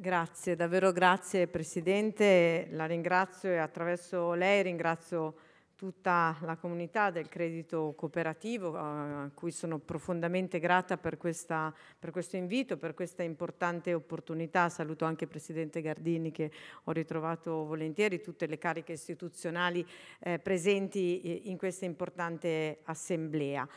Grazie, davvero grazie Presidente, la ringrazio e attraverso lei ringrazio tutta la comunità del credito cooperativo, eh, a cui sono profondamente grata per, questa, per, questo invito, per questa importante opportunità. Saluto anche il Presidente Gardini che ho ritrovato volentieri, tutte le cariche istituzionali eh, presenti in questa importante assemblea.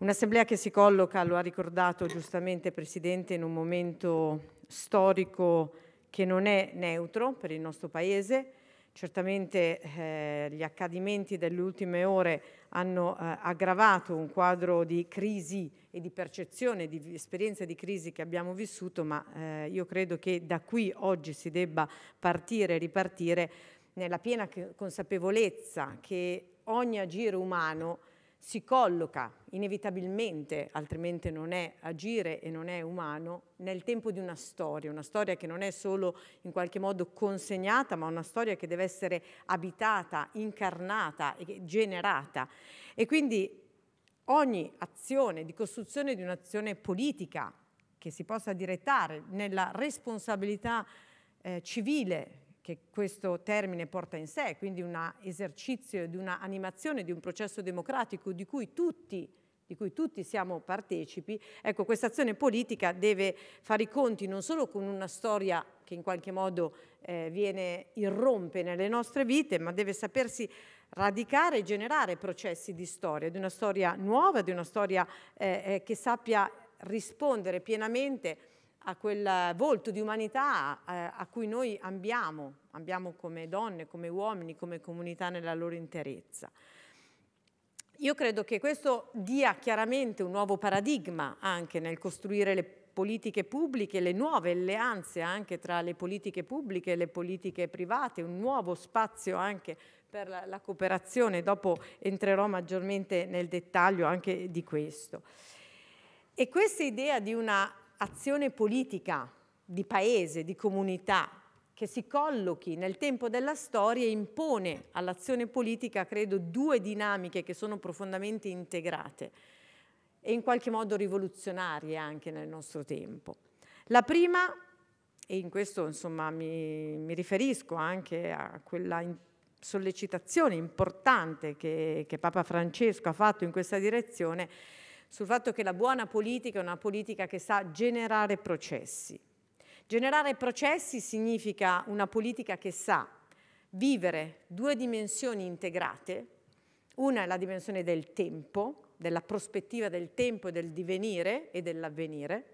Un'assemblea che si colloca, lo ha ricordato giustamente Presidente, in un momento storico che non è neutro per il nostro Paese. Certamente eh, gli accadimenti delle ultime ore hanno eh, aggravato un quadro di crisi e di percezione, di esperienza di crisi che abbiamo vissuto, ma eh, io credo che da qui oggi si debba partire e ripartire nella piena consapevolezza che ogni agire umano si colloca inevitabilmente, altrimenti non è agire e non è umano, nel tempo di una storia, una storia che non è solo in qualche modo consegnata, ma una storia che deve essere abitata, incarnata e generata. E quindi ogni azione di costruzione di un'azione politica che si possa direttare nella responsabilità eh, civile che questo termine porta in sé, quindi un esercizio di un'animazione di un processo democratico di cui tutti di cui tutti siamo partecipi, ecco, questa azione politica deve fare i conti non solo con una storia che in qualche modo eh, viene, irrompe nelle nostre vite, ma deve sapersi radicare e generare processi di storia, di una storia nuova, di una storia eh, eh che sappia rispondere pienamente a quel volto di umanità a, eh, a cui noi ambiamo, ambiamo come donne, come uomini, come comunità nella loro interezza. Io credo che questo dia chiaramente un nuovo paradigma anche nel costruire le politiche pubbliche, le nuove alleanze anche tra le politiche pubbliche e le politiche private, un nuovo spazio anche per la, la cooperazione. Dopo entrerò maggiormente nel dettaglio anche di questo. E questa idea di una azione politica di paese, di comunità, che si collochi nel tempo della storia impone all'azione politica, credo, due dinamiche che sono profondamente integrate e in qualche modo rivoluzionarie anche nel nostro tempo. La prima, e in questo insomma mi, mi riferisco anche a quella sollecitazione importante che, che Papa Francesco ha fatto in questa direzione, è sul fatto che la buona politica è una politica che sa generare processi. Generare processi significa una politica che sa vivere due dimensioni integrate, una è la dimensione del tempo, della prospettiva del tempo e del divenire e dell'avvenire,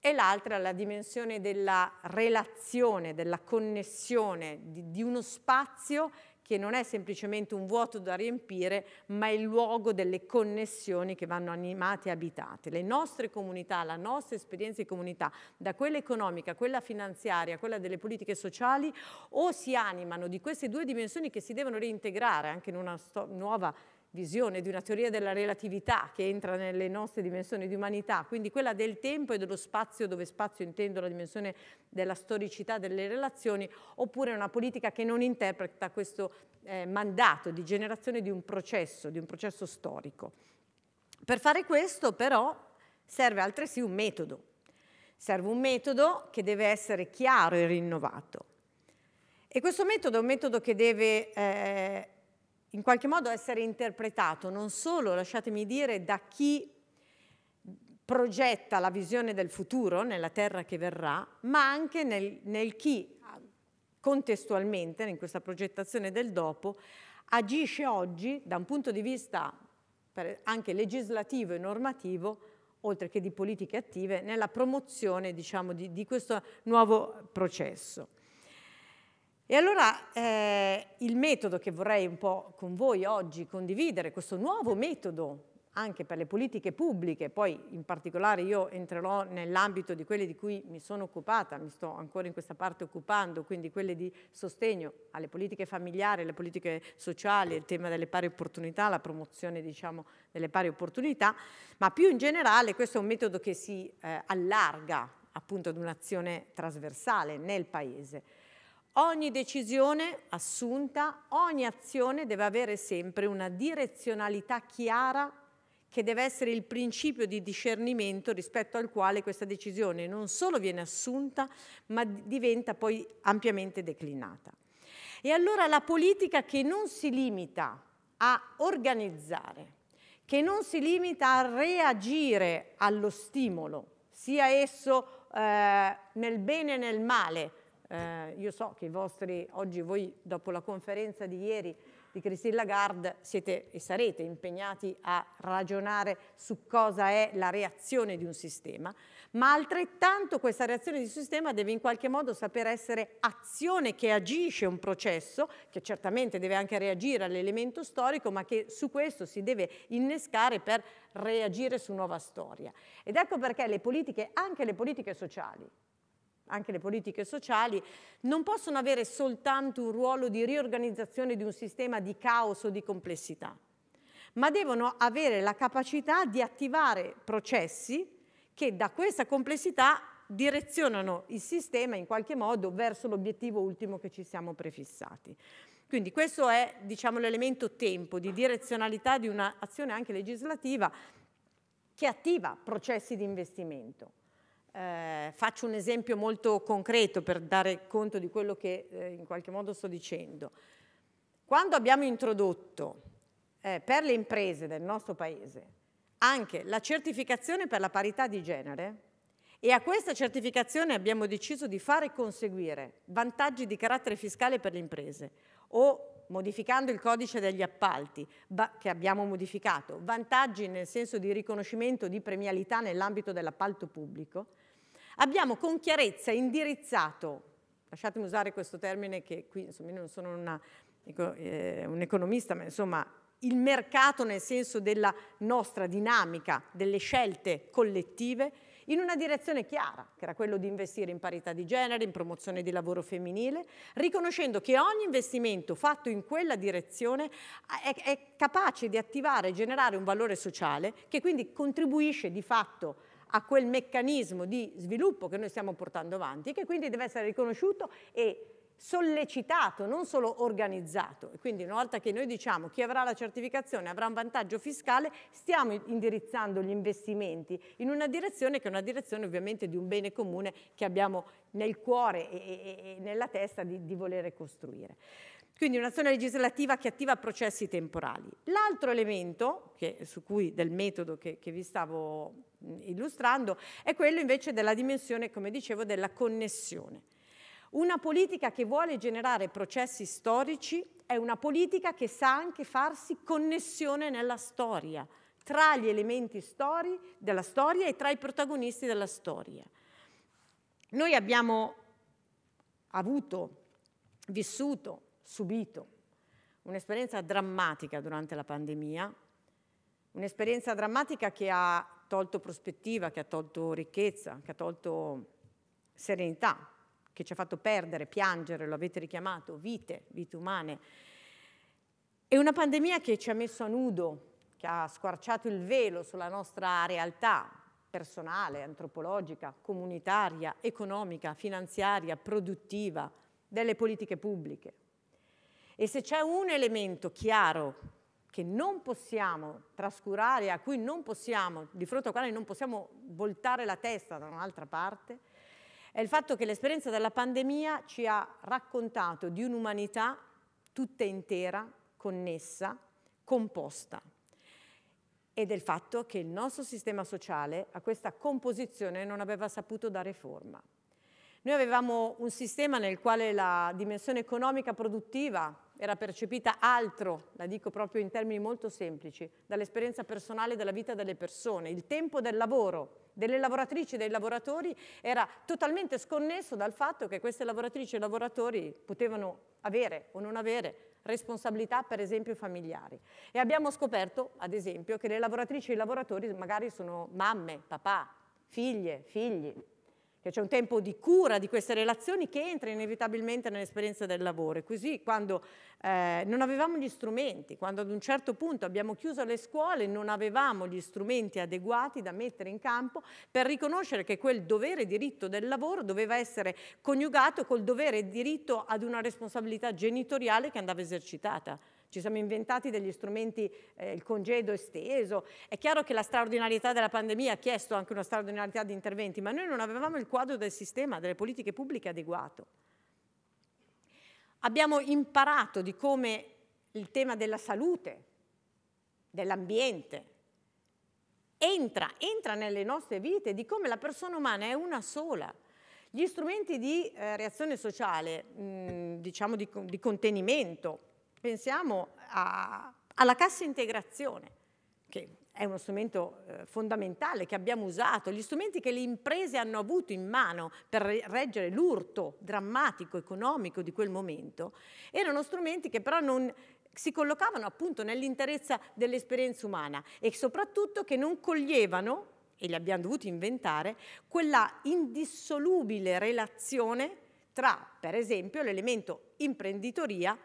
e l'altra è la dimensione della relazione, della connessione di, di uno spazio che non è semplicemente un vuoto da riempire, ma è il luogo delle connessioni che vanno animate e abitate. Le nostre comunità, la nostra esperienza di comunità, da quella economica, quella finanziaria, quella delle politiche sociali, o si animano di queste due dimensioni che si devono reintegrare anche in una nuova visione di una teoria della relatività che entra nelle nostre dimensioni di umanità, quindi quella del tempo e dello spazio, dove spazio intendo la dimensione della storicità delle relazioni, oppure una politica che non interpreta questo eh, mandato di generazione di un processo, di un processo storico. Per fare questo però serve altresì un metodo, serve un metodo che deve essere chiaro e rinnovato. E questo metodo è un metodo che deve eh, in qualche modo essere interpretato non solo, lasciatemi dire, da chi progetta la visione del futuro nella terra che verrà, ma anche nel, nel chi contestualmente, in questa progettazione del dopo, agisce oggi da un punto di vista anche legislativo e normativo, oltre che di politiche attive, nella promozione diciamo, di, di questo nuovo processo. E allora eh, il metodo che vorrei un po' con voi oggi condividere, questo nuovo metodo anche per le politiche pubbliche, poi in particolare io entrerò nell'ambito di quelle di cui mi sono occupata, mi sto ancora in questa parte occupando, quindi quelle di sostegno alle politiche familiari, alle politiche sociali, il tema delle pari opportunità, la promozione diciamo, delle pari opportunità, ma più in generale questo è un metodo che si eh, allarga appunto ad un'azione trasversale nel Paese Ogni decisione assunta, ogni azione deve avere sempre una direzionalità chiara che deve essere il principio di discernimento rispetto al quale questa decisione non solo viene assunta, ma diventa poi ampiamente declinata. E allora la politica che non si limita a organizzare, che non si limita a reagire allo stimolo, sia esso eh, nel bene e nel male, eh, io so che vostri, oggi voi, dopo la conferenza di ieri di Christine Lagarde, siete e sarete impegnati a ragionare su cosa è la reazione di un sistema, ma altrettanto questa reazione di un sistema deve in qualche modo saper essere azione che agisce un processo, che certamente deve anche reagire all'elemento storico, ma che su questo si deve innescare per reagire su nuova storia. Ed ecco perché le politiche, anche le politiche sociali, anche le politiche sociali, non possono avere soltanto un ruolo di riorganizzazione di un sistema di caos o di complessità, ma devono avere la capacità di attivare processi che da questa complessità direzionano il sistema in qualche modo verso l'obiettivo ultimo che ci siamo prefissati. Quindi questo è diciamo, l'elemento tempo di direzionalità di un'azione anche legislativa che attiva processi di investimento. Eh, faccio un esempio molto concreto per dare conto di quello che eh, in qualche modo sto dicendo. Quando abbiamo introdotto eh, per le imprese del nostro Paese anche la certificazione per la parità di genere e a questa certificazione abbiamo deciso di fare conseguire vantaggi di carattere fiscale per le imprese o modificando il codice degli appalti che abbiamo modificato, vantaggi nel senso di riconoscimento di premialità nell'ambito dell'appalto pubblico, abbiamo con chiarezza indirizzato, lasciatemi usare questo termine che qui insomma, io non sono una, eh, un economista, ma insomma il mercato nel senso della nostra dinamica, delle scelte collettive, in una direzione chiara, che era quella di investire in parità di genere, in promozione di lavoro femminile, riconoscendo che ogni investimento fatto in quella direzione è, è capace di attivare e generare un valore sociale che quindi contribuisce di fatto a quel meccanismo di sviluppo che noi stiamo portando avanti, che quindi deve essere riconosciuto e sollecitato, non solo organizzato. Quindi una volta che noi diciamo chi avrà la certificazione avrà un vantaggio fiscale, stiamo indirizzando gli investimenti in una direzione che è una direzione ovviamente di un bene comune che abbiamo nel cuore e, nella testa di, di volere costruire. Quindi un'azione legislativa che attiva processi temporali. L'altro elemento che, su cui, del metodo che, che vi stavo illustrando è quello invece della dimensione, come dicevo, della connessione. Una politica che vuole generare processi storici è una politica che sa anche farsi connessione nella storia, tra gli elementi stori della storia e tra i protagonisti della storia. Noi abbiamo avuto, vissuto subito, un'esperienza drammatica durante la pandemia, un'esperienza drammatica che ha tolto prospettiva, che ha tolto ricchezza, che ha tolto serenità, che ci ha fatto perdere, piangere, lo avete richiamato, vite, vite umane. È una pandemia che ci ha messo a nudo, che ha squarciato il velo sulla nostra realtà personale, antropologica, comunitaria, economica, finanziaria, produttiva, delle politiche pubbliche. E se c'è un elemento chiaro che non possiamo trascurare, a cui non possiamo, di fronte al quale non possiamo voltare la testa da un'altra parte, è il fatto che l'esperienza della pandemia ci ha raccontato di un'umanità tutta intera, connessa, composta e del fatto che il nostro sistema sociale a questa composizione non aveva saputo dare forma. Noi avevamo un sistema nel quale la dimensione economica produttiva era percepita altro, la dico proprio in termini molto semplici, dall'esperienza personale della vita delle persone. Il tempo del lavoro delle lavoratrici e dei lavoratori era totalmente sconnesso dal fatto che queste lavoratrici e lavoratori potevano avere o non avere responsabilità per esempio familiari. E abbiamo scoperto, ad esempio, che le lavoratrici e i lavoratori magari sono mamme, papà, figlie, figli, che c'è un tempo di cura di queste relazioni che entra inevitabilmente nell'esperienza del lavoro. E così quando eh, non avevamo gli strumenti, quando ad un certo punto abbiamo chiuso le scuole, non avevamo gli strumenti adeguati da mettere in campo per riconoscere che quel dovere e diritto del lavoro doveva essere coniugato col dovere e diritto ad una responsabilità genitoriale che andava esercitata. Ci siamo inventati degli strumenti, eh, il congedo esteso. È chiaro che la straordinarietà della pandemia ha chiesto anche una straordinarietà di interventi, ma noi non avevamo il quadro del sistema, delle politiche pubbliche adeguato. Abbiamo imparato di come il tema della salute, dell'ambiente, entra, entra nelle nostre vite, di come la persona umana è una sola. Gli strumenti di eh, reazione sociale, mh, diciamo di, di contenimento, Pensiamo a, alla cassa integrazione, che è uno strumento eh, fondamentale che abbiamo usato, gli strumenti che le imprese hanno avuto in mano per reggere l'urto drammatico economico di quel momento, erano strumenti che però non si collocavano appunto nell'interezza dell'esperienza umana e soprattutto che non coglievano, e li abbiamo dovuti inventare, quella indissolubile relazione tra, per esempio, l'elemento imprenditoria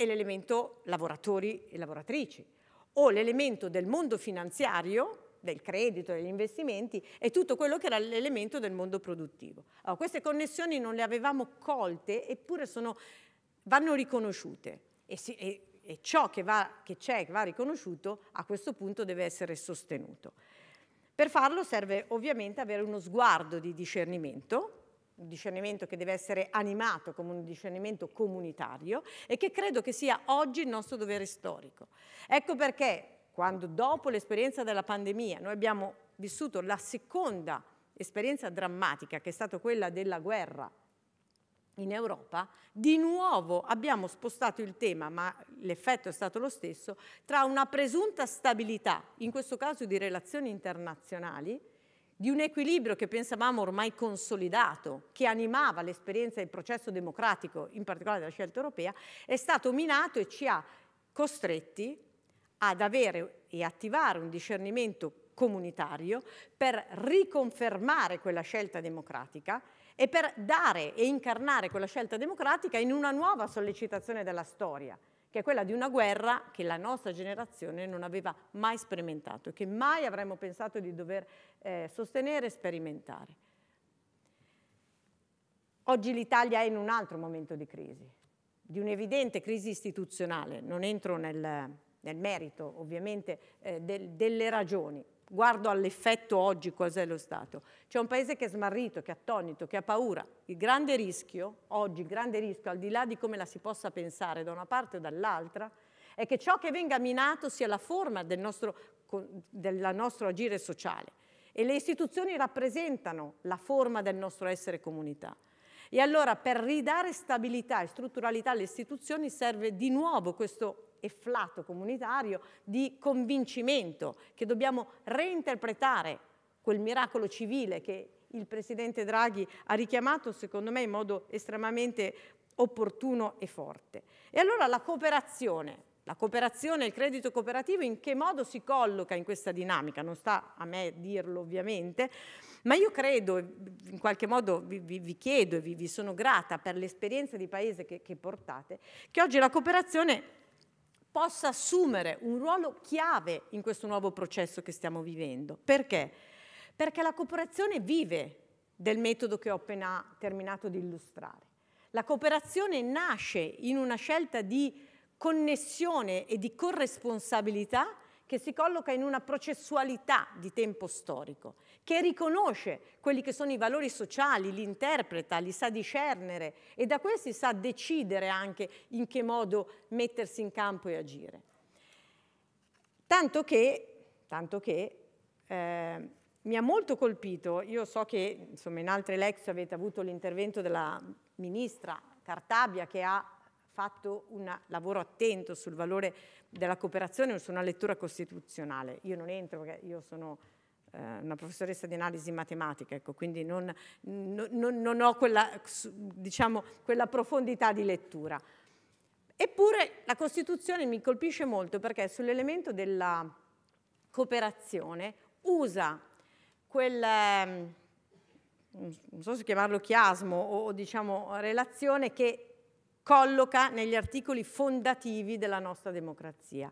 e l'elemento lavoratori e lavoratrici, o l'elemento del mondo finanziario, del credito, degli investimenti e tutto quello che era l'elemento del mondo produttivo. Allora, queste connessioni non le avevamo colte eppure sono, vanno riconosciute e, si, e, e ciò che, va, che c'è, che va riconosciuto, a questo punto deve essere sostenuto. Per farlo serve ovviamente avere uno sguardo di discernimento un discernimento che deve essere animato come un discernimento comunitario e che credo che sia oggi il nostro dovere storico. Ecco perché quando dopo l'esperienza della pandemia noi abbiamo vissuto la seconda esperienza drammatica che è stata quella della guerra in Europa, di nuovo abbiamo spostato il tema, ma l'effetto è stato lo stesso, tra una presunta stabilità, in questo caso di relazioni internazionali, di un equilibrio che pensavamo ormai consolidato, che animava l'esperienza del processo democratico, in particolare della scelta europea, è stato minato e ci ha costretti ad avere e attivare un discernimento comunitario per riconfermare quella scelta democratica e per dare e incarnare quella scelta democratica in una nuova sollecitazione della storia, che è quella di una guerra che la nostra generazione non aveva mai sperimentato e che mai avremmo pensato di dover eh, sostenere e sperimentare. Oggi l'Italia è in un altro momento di crisi, di un'evidente crisi istituzionale, non entro nel, nel merito ovviamente eh, del, delle ragioni, guardo all'effetto oggi cos'è lo Stato, c'è un paese che è smarrito, che è attonito, che ha paura. Il grande rischio, oggi il grande rischio, al di là di come la si possa pensare da una parte o dall'altra, è che ciò che venga minato sia la forma del nostro, del nostro agire sociale e le istituzioni rappresentano la forma del nostro essere comunità. E allora per ridare stabilità e strutturalità alle istituzioni serve di nuovo questo efflato comunitario di convincimento che dobbiamo reinterpretare quel miracolo civile che il Presidente Draghi ha richiamato, secondo me, in modo estremamente opportuno e forte. E allora la cooperazione, la cooperazione e il credito cooperativo in che modo si colloca in questa dinamica? Non sta a me dirlo ovviamente, ma io credo, in qualche modo vi, vi, vi chiedo e vi, vi, sono grata per l'esperienza di paese che, che portate, che oggi la cooperazione possa assumere un ruolo chiave in questo nuovo processo che stiamo vivendo. Perché? Perché la cooperazione vive del metodo che ho appena terminato di illustrare. La cooperazione nasce in una scelta di connessione e di corresponsabilità che si colloca in una processualità di tempo storico, che riconosce quelli che sono i valori sociali, li interpreta, li sa discernere e da questi sa decidere anche in che modo mettersi in campo e agire. Tanto che, tanto che eh, mi ha molto colpito, io so che insomma, in altre lezioni avete avuto l'intervento della ministra Cartabia che ha fatto un lavoro attento sul valore della cooperazione, su una lettura costituzionale. Io non entro perché io sono eh, una professoressa di analisi matematica, ecco, quindi non, non, non ho quella, diciamo, quella profondità di lettura. Eppure la Costituzione mi colpisce molto perché sull'elemento della cooperazione usa quel ehm, non so se chiamarlo chiasmo o diciamo relazione che colloca negli articoli fondativi della nostra democrazia.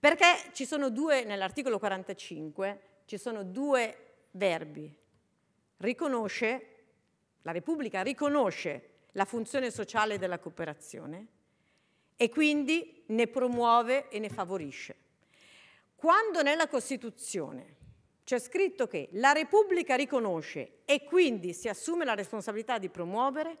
Perché ci sono due, nell'articolo 45, ci sono due verbi. Riconosce, la Repubblica riconosce la funzione sociale della cooperazione e quindi ne promuove e ne favorisce. Quando nella Costituzione c'è scritto che la Repubblica riconosce e quindi si assume la responsabilità di promuovere,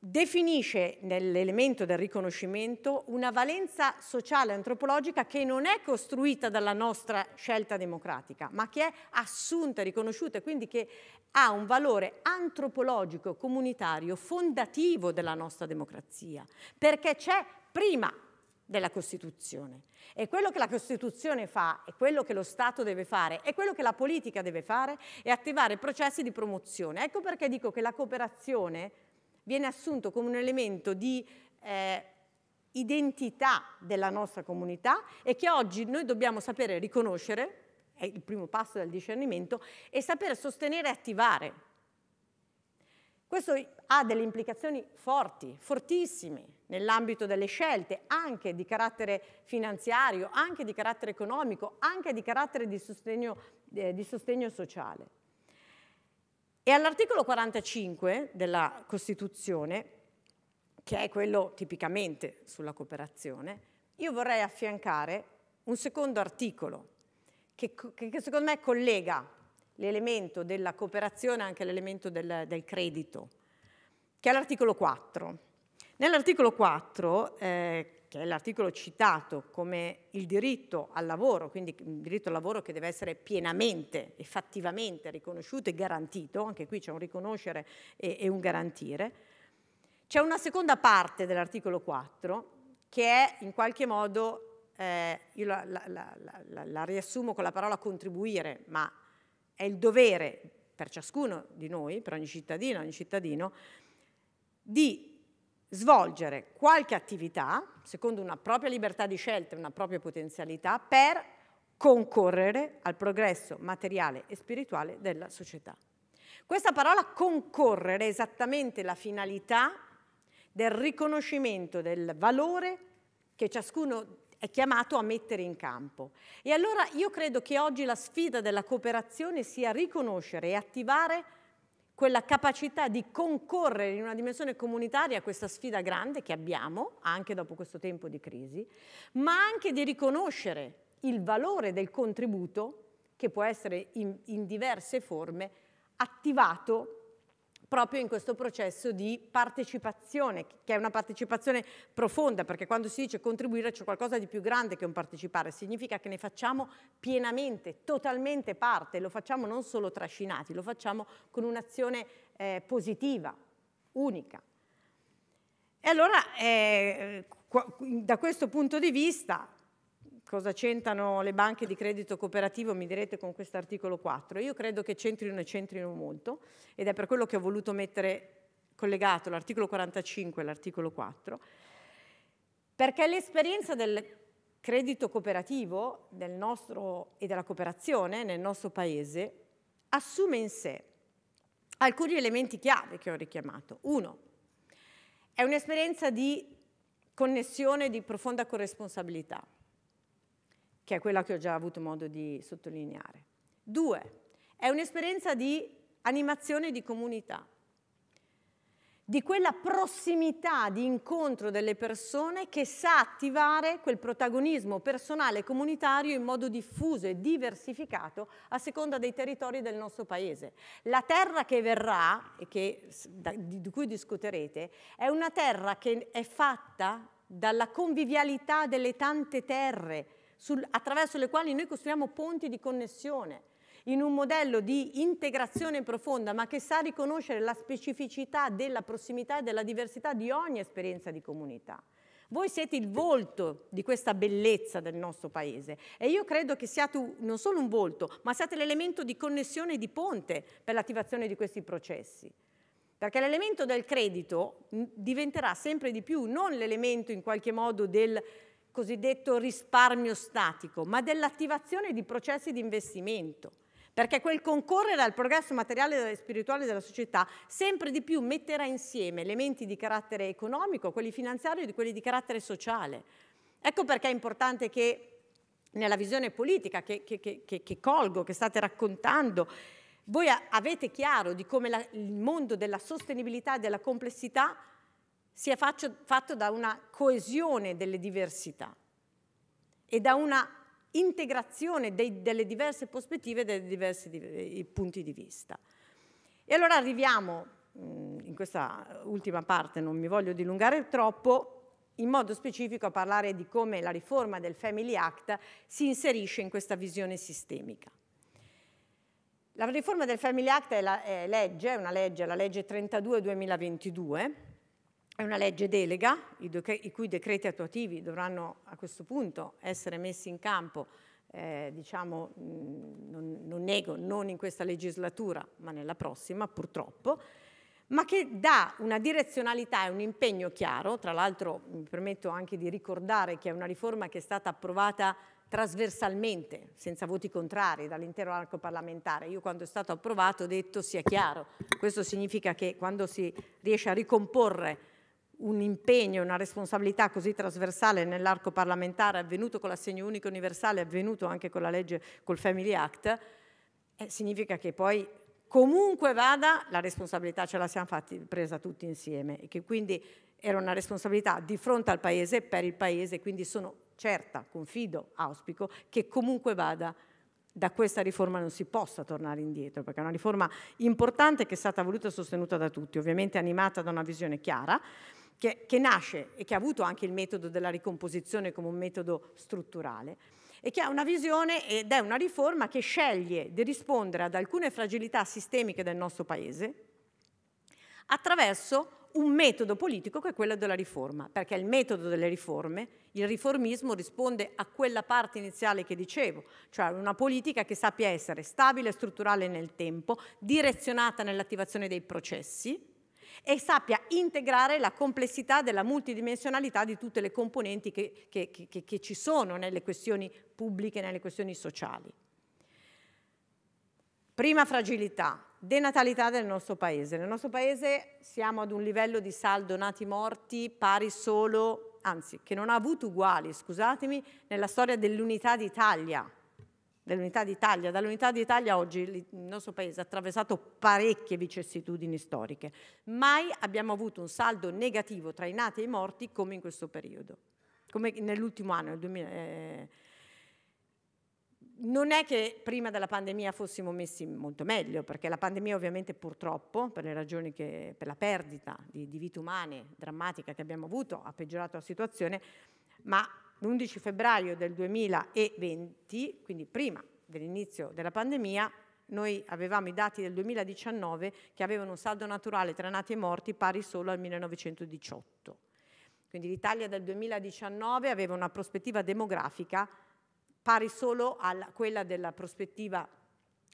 definisce nell'elemento del riconoscimento una valenza sociale antropologica che non è costruita dalla nostra scelta democratica, ma che è assunta, riconosciuta e quindi che ha un valore antropologico, comunitario, fondativo della nostra democrazia, perché c'è prima della Costituzione. E quello che la Costituzione fa, e quello che lo Stato deve fare, e quello che la politica deve fare, è attivare processi di promozione. Ecco perché dico che la cooperazione viene assunto come un elemento di eh, identità della nostra comunità e che oggi noi dobbiamo sapere riconoscere, è il primo passo del discernimento, e sapere sostenere e attivare. Questo ha delle implicazioni forti, fortissime, nell'ambito delle scelte, anche di carattere finanziario, anche di carattere economico, anche di carattere di sostegno, eh, di sostegno sociale. E all'articolo 45 della Costituzione, che è quello tipicamente sulla cooperazione, io vorrei affiancare un secondo articolo che, che secondo me collega l'elemento della cooperazione anche all'elemento del, del credito, che è l'articolo 4. Nell'articolo 4, eh, che è l'articolo citato come il diritto al lavoro, quindi il diritto al lavoro che deve essere pienamente effettivamente riconosciuto e garantito, anche qui c'è un riconoscere e, e un garantire, c'è una seconda parte dell'articolo 4 che è in qualche modo, eh, io la, la, la, la riassumo con la parola contribuire, ma è il dovere per ciascuno di noi, per ogni cittadino, ogni cittadino, di svolgere qualche attività, secondo una propria libertà di scelta e una propria potenzialità, per concorrere al progresso materiale e spirituale della società. Questa parola concorrere è esattamente la finalità del riconoscimento del valore che ciascuno è chiamato a mettere in campo. E allora io credo che oggi la sfida della cooperazione sia riconoscere e attivare quella capacità di concorrere in una dimensione comunitaria a questa sfida grande che abbiamo, anche dopo questo tempo di crisi, ma anche di riconoscere il valore del contributo, che può essere in, in diverse forme, attivato proprio in questo processo di partecipazione, che è una partecipazione profonda, perché quando si dice contribuire c'è qualcosa di più grande che un partecipare, significa che ne facciamo pienamente, totalmente parte, lo facciamo non solo trascinati, lo facciamo con un'azione eh, positiva, unica. E allora, eh, da questo punto di vista, cosa c'entrano le banche di credito cooperativo, mi direte, con questo articolo 4? Io credo che c'entrino e c'entrino molto ed è per quello che ho voluto mettere collegato l'articolo 45 e l'articolo 4, perché l'esperienza del credito cooperativo del nostro, e della cooperazione nel nostro Paese assume in sé alcuni elementi chiave che ho richiamato. Uno, è un'esperienza di connessione, di profonda corresponsabilità che è quella che ho già avuto modo di sottolineare. Due, è un'esperienza di animazione di comunità, di quella prossimità di incontro delle persone che sa attivare quel protagonismo personale e comunitario in modo diffuso e diversificato a seconda dei territori del nostro paese. La terra che verrà e che, di cui discuterete è una terra che è fatta dalla convivialità delle tante terre sul, attraverso le quali noi costruiamo ponti di connessione in un modello di integrazione profonda, ma che sa riconoscere la specificità della prossimità e della diversità di ogni esperienza di comunità. Voi siete il volto di questa bellezza del nostro paese e io credo che siate non solo un volto, ma siate l'elemento di connessione e di ponte per l'attivazione di questi processi. Perché l'elemento del credito diventerà sempre di più non l'elemento in qualche modo del cosiddetto risparmio statico, ma dell'attivazione di processi di investimento, perché quel concorrere al progresso materiale e spirituale della società sempre di più metterà insieme elementi di carattere economico, quelli finanziari e quelli di carattere sociale. Ecco perché è importante che nella visione politica che, che, che, che colgo, che state raccontando, voi avete chiaro di come la, il mondo della sostenibilità e della complessità sia faccio, fatto da una coesione delle diversità e da una integrazione dei, delle diverse prospettive e dei diversi di, punti di vista. E allora arriviamo, mm, in questa ultima parte non mi voglio dilungare troppo, in modo specifico a parlare di come la riforma del Family Act si inserisce in questa visione sistemica. La riforma del Family Act è, la, è legge, è una legge, la legge 32-2022, è una legge delega, i, cui decreti attuativi dovranno a questo punto essere messi in campo, eh, diciamo, non, non nego, non in questa legislatura, ma nella prossima, purtroppo, ma che dà una direzionalità e un impegno chiaro, tra l'altro mi permetto anche di ricordare che è una riforma che è stata approvata trasversalmente, senza voti contrari, dall'intero arco parlamentare. Io quando è stato approvato ho detto sia chiaro, questo significa che quando si riesce a ricomporre un impegno una responsabilità così trasversale nell'arco parlamentare avvenuto con l'assegno unico universale, avvenuto anche con la legge, col Family Act, eh, significa che poi comunque vada la responsabilità ce la siamo fatti, presa tutti insieme e che quindi era una responsabilità di fronte al Paese e per il Paese, quindi sono certa, confido, auspico che comunque vada da questa riforma non si possa tornare indietro, perché è una riforma importante che è stata voluta e sostenuta da tutti, ovviamente animata da una visione chiara, che, che nasce e che ha avuto anche il metodo della ricomposizione come un metodo strutturale e che ha una visione ed è una riforma che sceglie di rispondere ad alcune fragilità sistemiche del nostro Paese attraverso un metodo politico che è quello della riforma, perché il metodo delle riforme, il riformismo risponde a quella parte iniziale che dicevo, cioè una politica che sappia essere stabile e strutturale nel tempo, direzionata nell'attivazione dei processi, e sappia integrare la complessità della multidimensionalità di tutte le componenti che, che, che, che ci sono nelle questioni pubbliche, nelle questioni sociali. Prima fragilità, denatalità del nostro paese. Nel nostro paese siamo ad un livello di saldo nati morti pari solo, anzi che non ha avuto uguali, scusatemi, nella storia dell'unità d'Italia dell'unità d'Italia. Dall'unità d'Italia oggi il nostro paese ha attraversato parecchie vicissitudini storiche. Mai abbiamo avuto un saldo negativo tra i nati e i morti come in questo periodo, come nell'ultimo anno, nel 2000. Eh, non è che prima della pandemia fossimo messi molto meglio, perché la pandemia ovviamente purtroppo, per le ragioni che, per la perdita di, di vite umane drammatica che abbiamo avuto, ha peggiorato la situazione, ma l'11 febbraio del 2020, quindi prima dell'inizio della pandemia, noi avevamo i dati del 2019 che avevano un saldo naturale tra nati e morti pari solo al 1918. Quindi l'Italia del 2019 aveva una prospettiva demografica pari solo a quella della prospettiva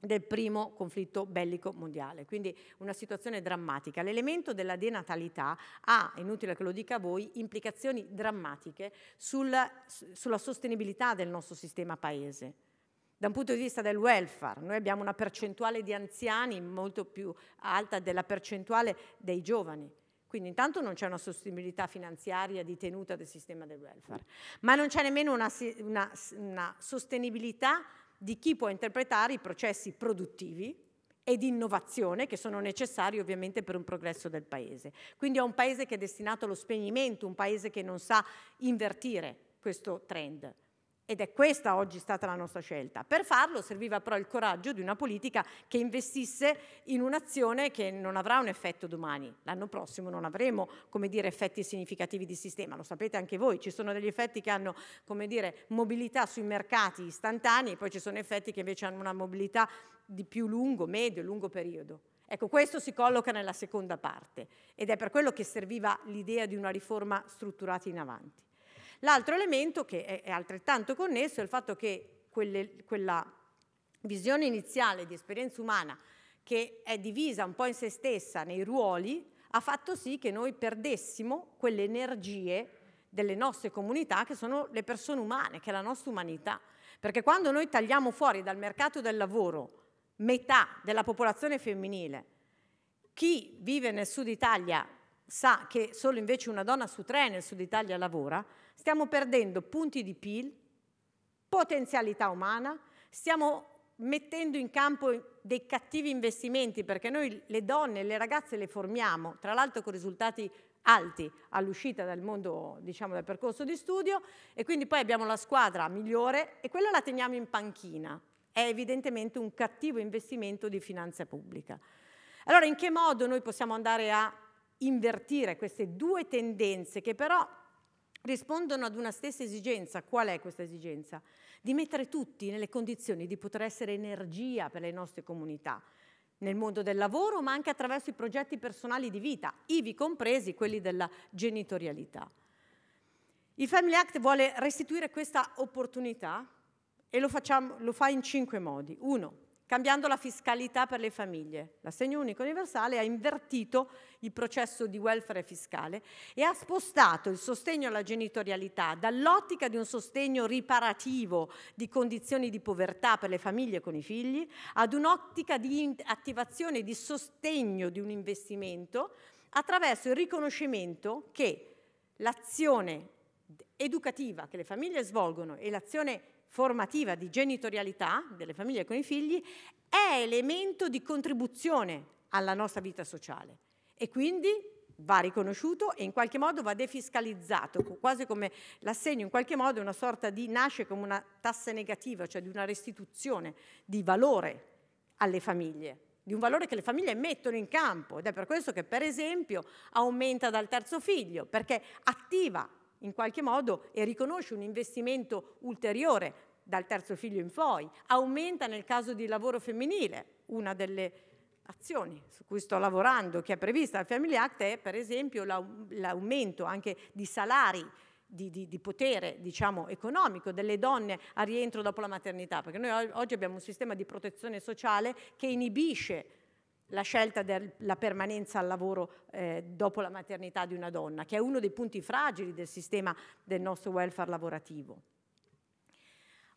del primo conflitto bellico mondiale, quindi una situazione drammatica. L'elemento della denatalità ha, inutile che lo dica a voi, implicazioni drammatiche sulla, sulla sostenibilità del nostro sistema paese. Da un punto di vista del welfare, noi abbiamo una percentuale di anziani molto più alta della percentuale dei giovani. Quindi intanto non c'è una sostenibilità finanziaria di tenuta del sistema del welfare, ma non c'è nemmeno una, una, una sostenibilità di chi può interpretare i processi produttivi e di innovazione che sono necessari ovviamente per un progresso del paese. Quindi è un paese che è destinato allo spegnimento, un paese che non sa invertire questo trend. Ed è questa oggi stata la nostra scelta. Per farlo serviva però il coraggio di una politica che investisse in un'azione che non avrà un effetto domani. L'anno prossimo non avremo, come dire, effetti significativi di sistema. Lo sapete anche voi, ci sono degli effetti che hanno, come dire, mobilità sui mercati istantanei poi ci sono effetti che invece hanno una mobilità di più lungo, medio, lungo periodo. Ecco, questo si colloca nella seconda parte ed è per quello che serviva l'idea di una riforma strutturata in avanti. L'altro elemento che è, altrettanto connesso è il fatto che quelle, quella visione iniziale di esperienza umana che è divisa un po' in se stessa nei ruoli ha fatto sì che noi perdessimo quelle energie delle nostre comunità che sono le persone umane, che è la nostra umanità. Perché quando noi tagliamo fuori dal mercato del lavoro metà della popolazione femminile, chi vive nel sud Italia sa che solo invece una donna su tre nel sud Italia lavora, Stiamo perdendo punti di PIL, potenzialità umana, stiamo mettendo in campo dei cattivi investimenti perché noi le donne e le ragazze le formiamo, tra l'altro con risultati alti all'uscita dal mondo, diciamo, dal percorso di studio e quindi poi abbiamo la squadra migliore e quella la teniamo in panchina. È evidentemente un cattivo investimento di finanza pubblica. Allora in che modo noi possiamo andare a invertire queste due tendenze che però rispondono ad una stessa esigenza. Qual è questa esigenza? Di mettere tutti nelle condizioni di poter essere energia per le nostre comunità, nel mondo del lavoro, ma anche attraverso i progetti personali di vita, ivi compresi quelli della genitorialità. Il Family Act vuole restituire questa opportunità e lo, facciamo, lo fa in cinque modi. Uno, cambiando la fiscalità per le famiglie. L'assegno unico universale ha invertito il processo di welfare fiscale e ha spostato il sostegno alla genitorialità dall'ottica di un sostegno riparativo di condizioni di povertà per le famiglie con i figli ad un'ottica di attivazione e di sostegno di un investimento attraverso il riconoscimento che l'azione educativa che le famiglie svolgono e l'azione formativa di genitorialità delle famiglie con i figli è elemento di contribuzione alla nostra vita sociale e quindi va riconosciuto e in qualche modo va defiscalizzato, quasi come l'assegno in qualche modo è una sorta di nasce come una tassa negativa, cioè di una restituzione di valore alle famiglie di un valore che le famiglie mettono in campo ed è per questo che per esempio aumenta dal terzo figlio perché attiva in qualche modo e riconosce un investimento ulteriore dal terzo figlio in poi, aumenta nel caso di lavoro femminile. Una delle azioni su cui sto lavorando, che è prevista dal Family Act, è per esempio l'aumento anche di salari di, di, di, potere diciamo, economico delle donne a rientro dopo la maternità, perché noi oggi abbiamo un sistema di protezione sociale che inibisce la scelta della permanenza al lavoro eh, dopo la maternità di una donna, che è uno dei punti fragili del sistema del nostro welfare lavorativo.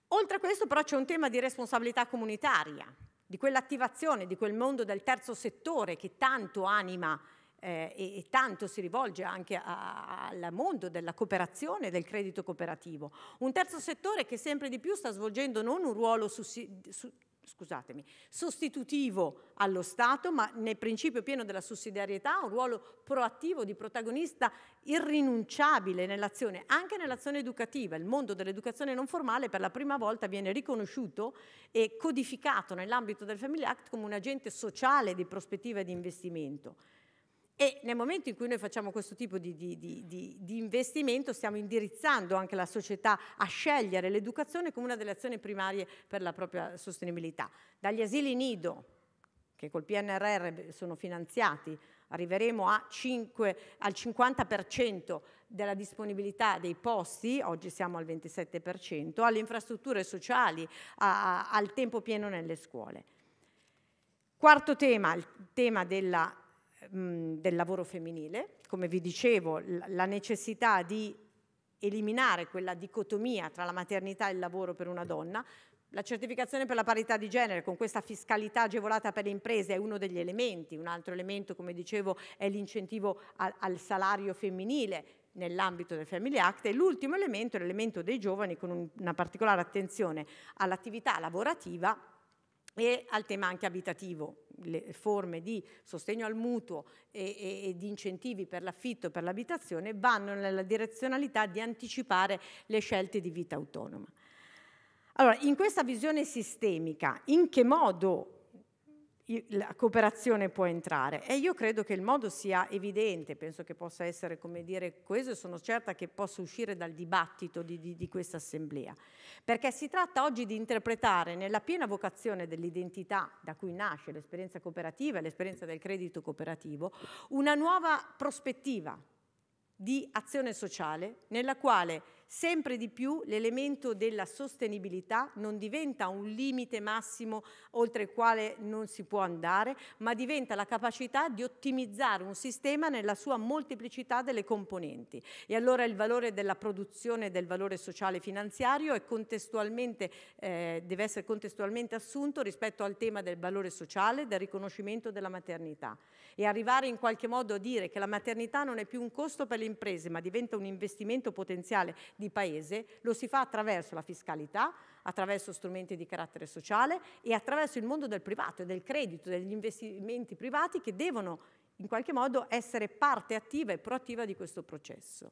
Oltre a questo però c'è un tema di responsabilità comunitaria, di quell'attivazione, di quel mondo del terzo settore che tanto anima eh, e, e, tanto si rivolge anche al mondo della cooperazione e del credito cooperativo. Un terzo settore che sempre di più sta svolgendo non un ruolo sussi, su, scusatemi, sostitutivo allo Stato, ma nel principio pieno della sussidiarietà ha un ruolo proattivo di protagonista irrinunciabile nell'azione, anche nell'azione educativa. Il mondo dell'educazione non formale per la prima volta viene riconosciuto e codificato nell'ambito del Family Act come un agente sociale di prospettiva e di investimento. E nel momento in cui noi facciamo questo tipo di, di, di, di, investimento stiamo indirizzando anche la società a scegliere l'educazione come una delle azioni primarie per la propria sostenibilità. Dagli asili nido, che col PNRR sono finanziati, arriveremo 5, al 50% della disponibilità dei posti, oggi siamo al 27%, alle infrastrutture sociali, a, a, al tempo pieno nelle scuole. Quarto tema, il tema della Ehm, del lavoro femminile, come vi dicevo, la necessità di eliminare quella dicotomia tra la maternità e il lavoro per una donna. La certificazione per la parità di genere con questa fiscalità agevolata per le imprese è uno degli elementi, un altro elemento come dicevo è l'incentivo al, al salario femminile nell'ambito del Family Act e l'ultimo elemento è l'elemento dei giovani con un, una particolare attenzione all'attività lavorativa e al tema anche abitativo le forme di sostegno al mutuo e, e, e di incentivi per l'affitto e per l'abitazione vanno nella direzionalità di anticipare le scelte di vita autonoma. Allora, in questa visione sistemica, in che modo la cooperazione può entrare e io credo che il modo sia evidente, penso che possa essere come dire questo e sono certa che possa uscire dal dibattito di, di, di questa assemblea, perché si tratta oggi di interpretare nella piena vocazione dell'identità da cui nasce l'esperienza cooperativa e l'esperienza del credito cooperativo una nuova prospettiva di azione sociale nella quale sempre di più l'elemento della sostenibilità non diventa un limite massimo oltre il quale non si può andare, ma diventa la capacità di ottimizzare un sistema nella sua molteplicità delle componenti. E allora il valore della produzione del valore sociale finanziario eh, deve essere contestualmente assunto rispetto al tema del valore sociale, del riconoscimento della maternità. E arrivare in qualche modo a dire che la maternità non è più un costo per le imprese, ma diventa un investimento potenziale di paese, lo si fa attraverso la fiscalità, attraverso strumenti di carattere sociale e attraverso il mondo del privato e del credito, degli investimenti privati che devono in qualche modo essere parte attiva e proattiva di questo processo.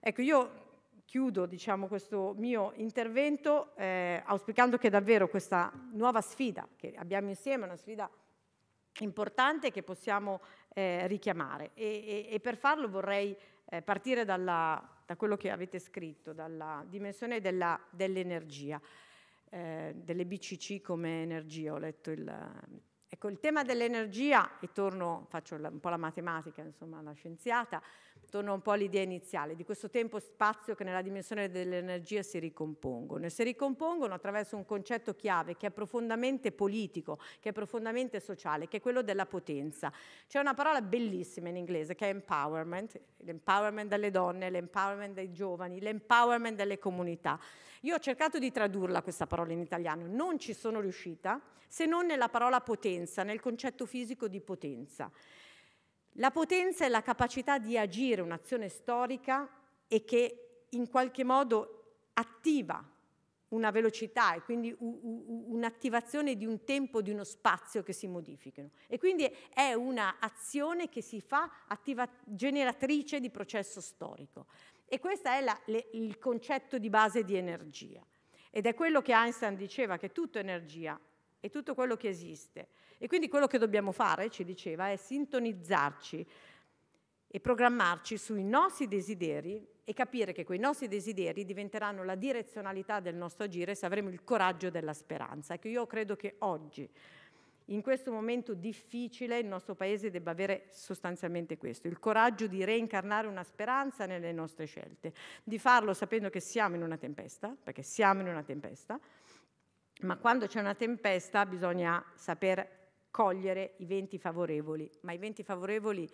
Ecco, io chiudo diciamo, questo mio intervento eh, auspicando che davvero questa nuova sfida che abbiamo insieme, una sfida importante che possiamo eh, richiamare e, e, e, per farlo vorrei eh, partire dalla da quello che avete scritto, dalla dimensione della, dell'energia, eh, delle BCC come energia, ho letto il... Ecco, il tema dell'energia, e torno, faccio un po' la matematica, insomma, la scienziata, torno un po' all'idea iniziale, di questo tempo-spazio che nella dimensione dell'energia si ricompongono e si ricompongono attraverso un concetto chiave che è profondamente politico, che è profondamente sociale, che è quello della potenza. C'è una parola bellissima in inglese che è empowerment, l'empowerment delle donne, l'empowerment dei giovani, l'empowerment delle comunità. Io ho cercato di tradurla questa parola in italiano, non ci sono riuscita se non nella parola potenza, nel concetto fisico di potenza. La potenza è la capacità di agire un'azione storica e che in qualche modo attiva una velocità e quindi un'attivazione di un tempo, di uno spazio che si modificano. E quindi è un'azione che si fa attiva, generatrice di processo storico. E questo è la, le, il concetto di base di energia. Ed è quello che Einstein diceva, che tutto è energia e tutto quello che esiste e quindi quello che dobbiamo fare, ci diceva, è sintonizzarci e programmarci sui nostri desideri e capire che quei nostri desideri diventeranno la direzionalità del nostro agire se avremo il coraggio della speranza. Ecco, io credo che oggi, in questo momento difficile, il nostro Paese debba avere sostanzialmente questo, il coraggio di reincarnare una speranza nelle nostre scelte, di farlo sapendo che siamo in una tempesta, perché siamo in una tempesta, ma quando c'è una tempesta bisogna saper cogliere i venti favorevoli, ma i venti favorevoli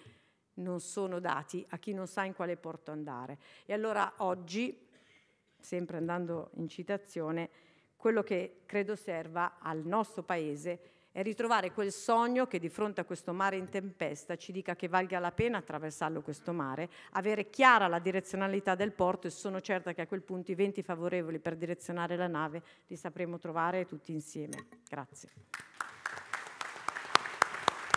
non sono dati a chi non sa in quale porto andare. E allora oggi, sempre andando in citazione, quello che credo serva al nostro Paese è ritrovare quel sogno che di fronte a questo mare in tempesta ci dica che valga la pena attraversarlo questo mare, avere chiara la direzionalità del porto e sono certa che a quel punto i venti favorevoli per direzionare la nave li sapremo trovare tutti insieme. Grazie.